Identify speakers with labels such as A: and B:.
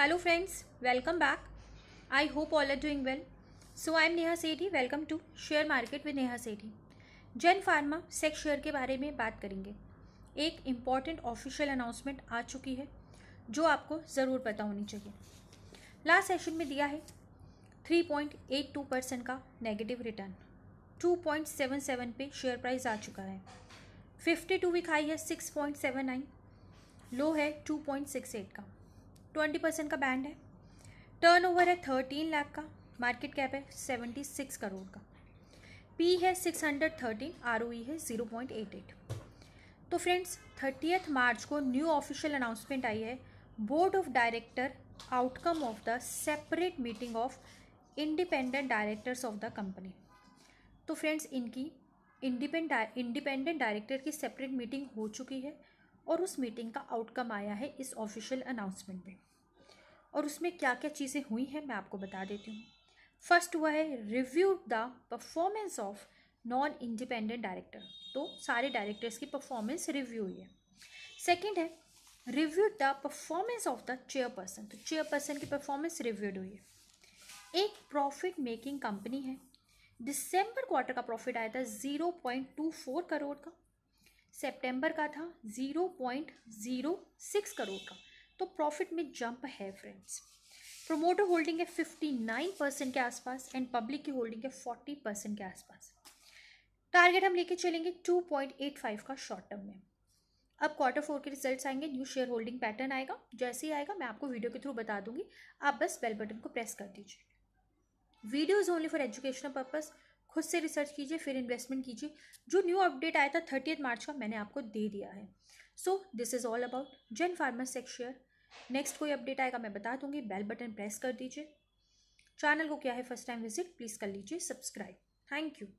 A: hello friends welcome back I hope all are doing well so I am Neha Sethi welcome to share market with Neha Sethi Gen Pharma Sex share के बारे में बात करेंगे एक important official announcement आ चुकी है जो आपको ज़रूर पता होनी चाहिए लास्ट सेशन में दिया है 3.82 परसेंट का नेगेटिव रिटर्न 2.77 पे शेयर प्राइस आ चुका है 52 टू वीक हाई है 6.79 लो है 2.68 का ट्वेंटी परसेंट का बैंड है टर्न ओवर है थर्टीन लाख का मार्केट कैप है सेवेंटी सिक्स करोड़ का पी है सिक्स हंड्रेड थर्टीन आर है ज़ीरो पॉइंट एट एट तो फ्रेंड्स थर्टीथ मार्च को न्यू ऑफिशियल अनाउंसमेंट आई है board of director outcome of the separate meeting of independent directors of the company तो friends इनकी independent independent director की separate meeting हो चुकी है और उस मीटिंग का आउटकम आया है इस ऑफिशियल अनाउंसमेंट में और उसमें क्या क्या चीज़ें हुई हैं मैं आपको बता देती हूँ फर्स्ट हुआ है review the performance of non independent director तो सारे डायरेक्टर्स की परफॉर्मेंस रिव्यू हुई है सेकेंड है review the performance of the chairperson तो चेयरपर्सन की परफॉर्मेंस रिव्यूड हुई है एक प्रॉफिट मेकिंग कंपनी है दिसंबर क्वार्टर का प्रॉफिट आया था zero point two four crore का सितंबर का था 0.06 करोड़ का तो प्रॉफिट में जंप है फ्रेंड्स प्रोमोटर होल्डिंग है 59 परसेंट के आसपास एंड पब्लिक की होल्डिंग है 40 परसेंट के आसपास टारगेट हम लेके चलेंगे 2.85 का शॉर्ट टर्म में अब क्वार्टर फोर के रिजल्ट्स आएंगे न्यू शेयर होल्डिंग पैटर्न आएगा जैसे ही आएगा मैं आपको वीडियो के थ्रू बता दूंगी आप बस बेल बटन को प्रेस कर दीजिए video is only for educational purpose खुद से रिसर्च कीजिए फिर इन्वेस्टमेंट कीजिए जो न्यू अपडेट आया था थर्टी मार्च का मैंने आपको दे दिया है so this is all about Gen Pharma Sex share next कोई अपडेट आएगा मैं बता दूंगी बेल बटन प्रेस कर दीजिए चैनल को क्या है फर्स्ट टाइम विजिट प्लीज़ कर लीजिए सब्सक्राइब थैंक यू